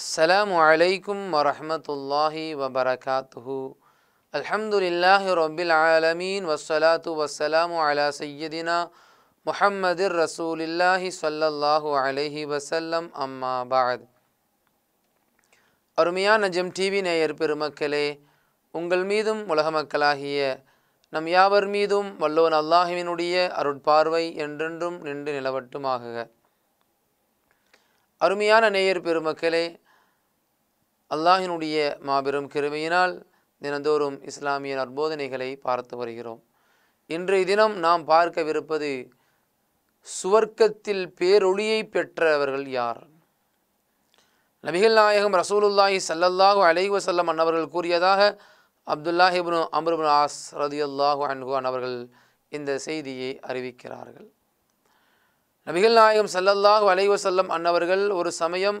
அஸ்ஸலாமு அலைக்கும் வரமத்துல்லாஹி வபரகாத்துஹு அல்ஹம்துலில்லாஹி ரொபில் ஆலமீன் வஸ்ஸலாத்து வஸ்ஸலாமு அலா சையதினா முஹம்மதிர் ரசூலில்லாஹி சொல்லல்லாஹு அலஹி வசல்லம் அம்மா அருமையான ஜெம் டிவி நேயர் பெருமக்களே உங்கள் மீதும் உலக மக்களாகிய நம் யாவர் மீதும் வல்லோன் அல்லாஹுவினுடைய அருட்பார்வை என்றென்றும் நின்று நிலவட்டுமாகுக அருமையான நேயர் பெருமக்களே அல்லாஹினுடைய மாபெரும் கிருமையினால் தினந்தோறும் இஸ்லாமிய நற்போதனைகளை பார்த்து வருகிறோம் இன்றைய தினம் நாம் பார்க்கவிருப்பது சுவர்க்கத்தில் பேரொழியை பெற்றவர்கள் யார் நபிகள் நாயகம் ரசூலுல்லாஹி சல்லல்லாஹு அலைவசல்லம் அன்னவர்கள் கூறியதாக அப்துல்லாஹிபுன் அம்ருபின் ஆஸ் ரதி அல்லாஹு அன்ஹு அன்னவர்கள் இந்த செய்தியை அறிவிக்கிறார்கள் நபிகள் நாயகம் சல்லல்லாஹு அலைவசல்லம் அன்னவர்கள் ஒரு சமயம்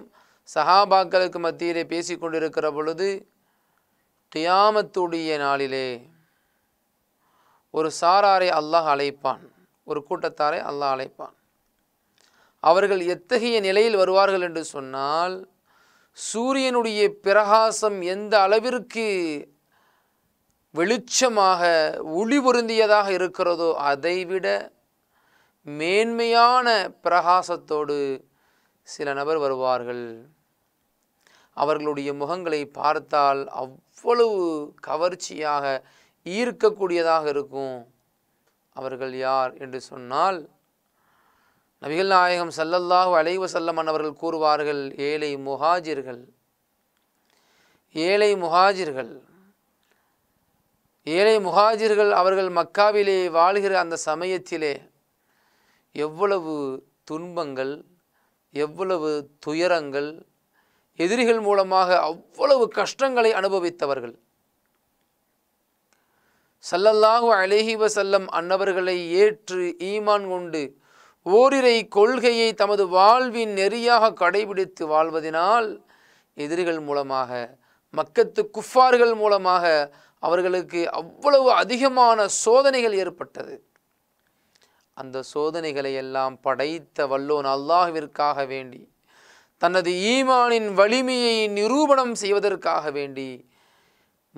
சஹாபாக்களுக்கு மத்தியிலே பேசி கொண்டிருக்கிற பொழுது டியாமத்துடைய நாளிலே ஒரு சாராரை அல்லாஹ் அழைப்பான் ஒரு கூட்டத்தாரை அல்லாஹ் அழைப்பான் அவர்கள் எத்தகைய நிலையில் வருவார்கள் என்று சொன்னால் சூரியனுடைய பிரகாசம் எந்த அளவிற்கு வெளிச்சமாக ஒளி பொருந்தியதாக இருக்கிறதோ அதைவிட மேன்மையான பிரகாசத்தோடு சில நபர் வருவார்கள் அவர்களுடைய முகங்களை பார்த்தால் அவ்வளவு கவர்ச்சியாக ஈர்க்கக்கூடியதாக இருக்கும் அவர்கள் யார் என்று சொன்னால் நபிகள் நாயகம் சல்லல்லாஹு அலைவ செல்லமன் அவர்கள் கூறுவார்கள் ஏழை முஹாஜிர்கள் ஏழை முகாஜிர்கள் ஏழை முகாஜிர்கள் அவர்கள் மக்காவிலே வாழ்கிற அந்த சமயத்திலே எவ்வளவு துன்பங்கள் எவ்வளவு துயரங்கள் எதிரிகள் மூலமாக அவ்வளவு கஷ்டங்களை அனுபவித்தவர்கள் சல்லல்லாஹு அலேஹிவ செல்லம் அன்னவர்களை ஏற்று ஈமான் கொண்டு ஓரிரை கொள்கையை தமது வாழ்வின் நெறியாக கடைபிடித்து வாழ்வதினால் எதிரிகள் மூலமாக மக்கத்து குஃபார்கள் மூலமாக அவர்களுக்கு அவ்வளவு அதிகமான சோதனைகள் ஏற்பட்டது அந்த சோதனைகளை எல்லாம் படைத்த வல்லோன் அல்லாஹிற்காக வேண்டி தனது ஈமானின் வலிமையை நிரூபணம் செய்வதற்காக வேண்டி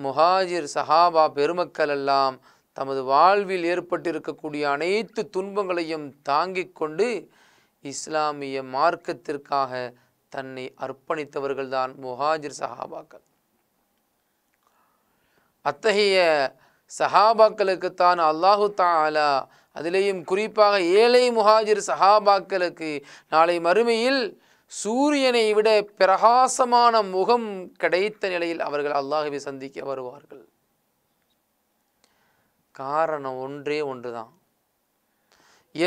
முஹாஜிர் சஹாபா பெருமக்கள் எல்லாம் தமது வாழ்வில் ஏற்பட்டிருக்கக்கூடிய அனைத்து துன்பங்களையும் தாங்கிக் கொண்டு இஸ்லாமிய மார்க்கத்திற்காக தன்னை அர்ப்பணித்தவர்கள்தான் முஹாஜிர் சஹாபாக்கள் அத்தகைய சஹாபாக்களுக்குத்தான் அல்லாஹு தாலா அதிலேயும் குறிப்பாக ஏழை முஹாஜிர் சஹாபாக்களுக்கு நாளை மறுமையில் சூரியனை விட பிரகாசமான முகம் கிடைத்த நிலையில் அவர்கள் அல்லாஹுவை சந்திக்க வருவார்கள் காரணம் ஒன்றே ஒன்றுதான்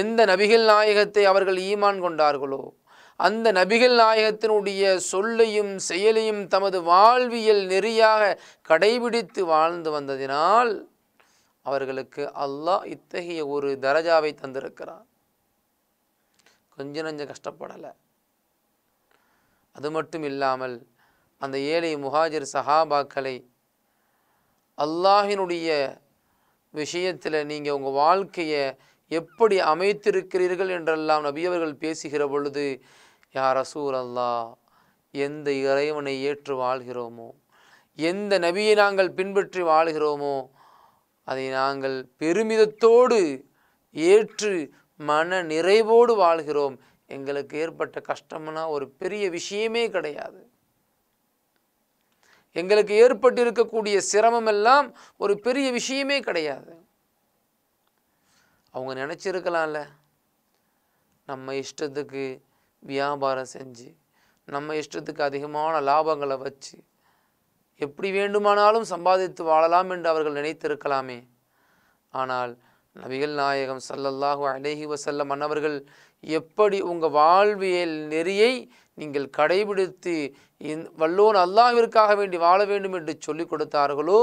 எந்த நபிகள் நாயகத்தை அவர்கள் ஈமான் கொண்டார்களோ அந்த நபிகள் நாயகத்தினுடைய சொல்லையும் செயலையும் தமது வாழ்வியல் நெறியாக கடைபிடித்து வாழ்ந்து வந்ததினால் அவர்களுக்கு அல்லாஹ் இத்தகைய ஒரு தரஜாவை தந்திருக்கிறார் கொஞ்ச நஞ்சம் கஷ்டப்படலை அது மட்டும் இல்லாமல் அந்த ஏழை முஹாஜிர் சஹாபாக்களை அல்லாஹினுடைய விஷயத்தில் நீங்கள் உங்கள் வாழ்க்கையை எப்படி அமைத்திருக்கிறீர்கள் என்றெல்லாம் நபியவர்கள் பேசுகிற பொழுது யார் ரசூல் அல்லா எந்த இறைவனை ஏற்று வாழ்கிறோமோ எந்த நபியை நாங்கள் பின்பற்றி வாழ்கிறோமோ அதை நாங்கள் பெருமிதத்தோடு ஏற்று மன நிறைவோடு வாழ்கிறோம் எங்களுக்கு ஏற்பட்ட கஷ்டம்னா ஒரு பெரிய விஷயமே கிடையாது எங்களுக்கு ஏற்பட்டிருக்கக்கூடிய சிரமம் எல்லாம் ஒரு பெரிய விஷயமே கிடையாது அவங்க நினச்சிருக்கலாம்ல நம்ம இஷ்டத்துக்கு வியாபாரம் செஞ்சு நம்ம இஷ்டத்துக்கு அதிகமான லாபங்களை வச்சு எப்படி வேண்டுமானாலும் சம்பாதித்து வாழலாம் என்று அவர்கள் நினைத்திருக்கலாமே ஆனால் நபிகள் நாயகம் சல்லல்லாஹு அலேஹி வசல்ல மன்னவர்கள் எப்படி உங்கள் வாழ்வியல் நெறியை நீங்கள் கடைபிடித்து இந் வல்லோன் அல்லாவிற்காக வேண்டி வாழ வேண்டும் என்று சொல்லிக் கொடுத்தார்களோ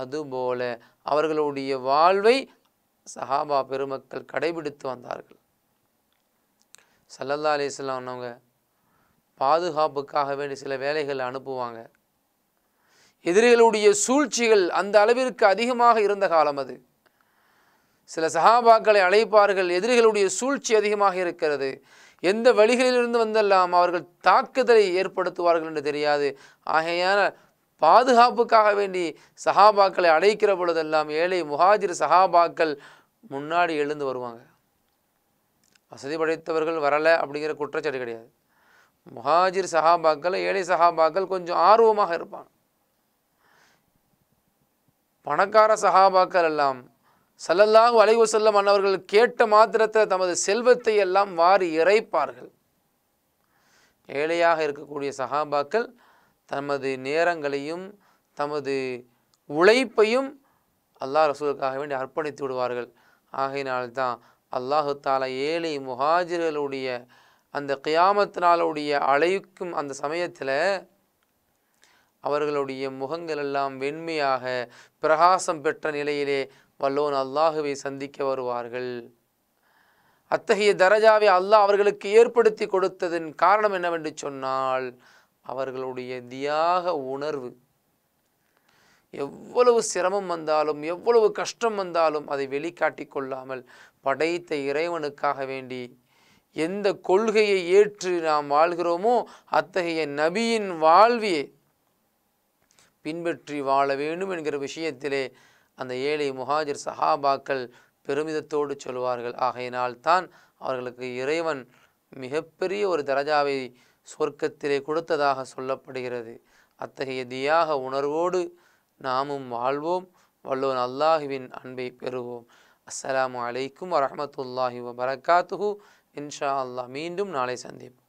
அதுபோல அவர்களுடைய வாழ்வை சஹாபா பெருமக்கள் கடைபிடித்து வந்தார்கள் சல்லல்லா அலிஸ்லாம் ஒன்றவங்க பாதுகாப்புக்காக வேண்டி சில வேலைகள் அனுப்புவாங்க எதிரிகளுடைய சூழ்ச்சிகள் அந்த அளவிற்கு அதிகமாக இருந்த காலம் அது சில சகாபாக்களை அழைப்பார்கள் எதிரிகளுடைய சூழ்ச்சி அதிகமாக இருக்கிறது எந்த வழிகளிலிருந்து வந்தெல்லாம் அவர்கள் தாக்குதலை ஏற்படுத்துவார்கள் என்று தெரியாது ஆகையான பாதுகாப்புக்காக வேண்டி சகாபாக்களை அழைக்கிற பொழுதெல்லாம் ஏழை முஹாஜிர் சகாபாக்கள் முன்னாடி எழுந்து வருவாங்க வசதி படைத்தவர்கள் வரலை அப்படிங்கிற குற்றச்சாட்டு கிடையாது முஹாஜிர் சஹாபாக்கள் ஏழை சஹாபாக்கள் கொஞ்சம் ஆர்வமாக இருப்பாங்க பணக்கார சஹாபாக்கள் எல்லாம் சல்லல்லாஹு வளைவு செல்லம் அன்னவர்கள் கேட்ட மாத்திரத்தில் தமது செல்வத்தை எல்லாம் வாரி இறைப்பார்கள் ஏழையாக இருக்கக்கூடிய சகாபாக்கள் தமது நேரங்களையும் தமது உழைப்பையும் அல்லாஹ் ரசூலுக்காக வேண்டி அர்ப்பணித்து விடுவார்கள் ஆகையினால்தான் அல்லாஹு தாலா ஏழை முஹாஜிர்களுடைய அந்த கியாமத்தினாலுடைய அழைக்கும் அந்த சமயத்தில் அவர்களுடைய முகங்கள் எல்லாம் வெண்மையாக பிரகாசம் பெற்ற நிலையிலே வல்லோன் அல்லாஹுவை சந்திக்க வருவார்கள் அத்தகைய தரஜாவை அல்லாஹ் அவர்களுக்கு ஏற்படுத்தி கொடுத்ததன் காரணம் என்னவென்று சொன்னால் அவர்களுடைய தியாக உணர்வு எவ்வளவு சிரமம் வந்தாலும் எவ்வளவு கஷ்டம் வந்தாலும் அதை வெளிக்காட்டி கொள்ளாமல் படைத்த இறைவனுக்காக வேண்டி எந்த கொள்கையை ஏற்று நாம் வாழ்கிறோமோ அத்தகைய நபியின் வாழ்வியை பின்பற்றி வாழ வேண்டும் என்கிற விஷயத்திலே அந்த ஏழை முஹாஜிர் சஹாபாக்கள் பெருமிதத்தோடு சொல்வார்கள் ஆகையினால் தான் அவர்களுக்கு இறைவன் மிகப்பெரிய ஒரு தரஜாவை சொர்க்கத்திலே கொடுத்ததாக சொல்லப்படுகிறது அத்தகைய தியாக உணர்வோடு நாமும் வாழ்வோம் வல்லோன் அல்லாஹுவின் அன்பை பெறுவோம் அஸ்ஸலாமு அலைக்கும் வரமத்துல்லாஹி வபரகாத்துஹூ இன்ஷா அல்லாஹ் மீண்டும் நாளை சந்திப்போம்